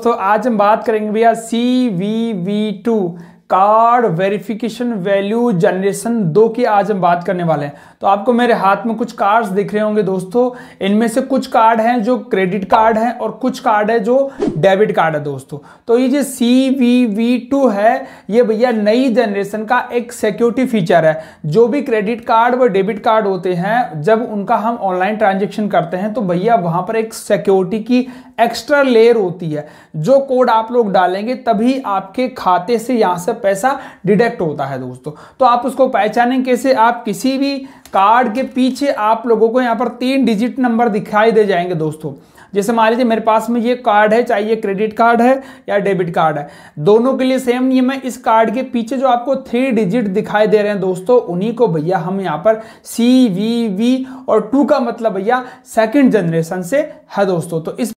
दोस्तों आज हम बात करेंगे भैया C V V two card verification value generation दो की आज हम बात करने वाले हैं तो आपको मेरे हाथ में कुछ कार्ड्स दिख रहे होंगे दोस्तों इनमें से कुछ कार्ड हैं जो क्रेडिट कार्ड हैं और कुछ कार्ड है जो डेबिट कार्ड है दोस्तों तो ये जो सी वी वी टू है ये भैया नई जनरेशन का एक सिक्योरिटी फीचर है जो भी क्रेडिट कार्ड व डेबिट कार्ड होते हैं जब उनका हम ऑनलाइन ट्रांजेक्शन करते हैं तो भैया वहाँ पर एक सिक्योरिटी की एक्स्ट्रा लेयर होती है जो कोड आप लोग डालेंगे तभी आपके खाते से यहाँ से पैसा डिडक्ट होता है दोस्तों तो आप उसको पहचानें कैसे आप किसी भी कार्ड के पीछे आप लोगों को यहाँ पर तीन डिजिट नंबर दिखाई दे जाएंगे दोस्तों जैसे मान लीजिए मेरे पास में ये कार्ड है चाहे ये क्रेडिट कार्ड है या डेबिट कार्ड है दोनों के लिए सेम नियम है इस कार्ड के पीछे जो आपको थ्री डिजिट दिखाई दे रहे हैं दोस्तों उन्हीं को भैया हम यहाँ पर सी वी वी और टू का मतलब भैया सेकेंड जनरेशन से है दोस्तों तो इस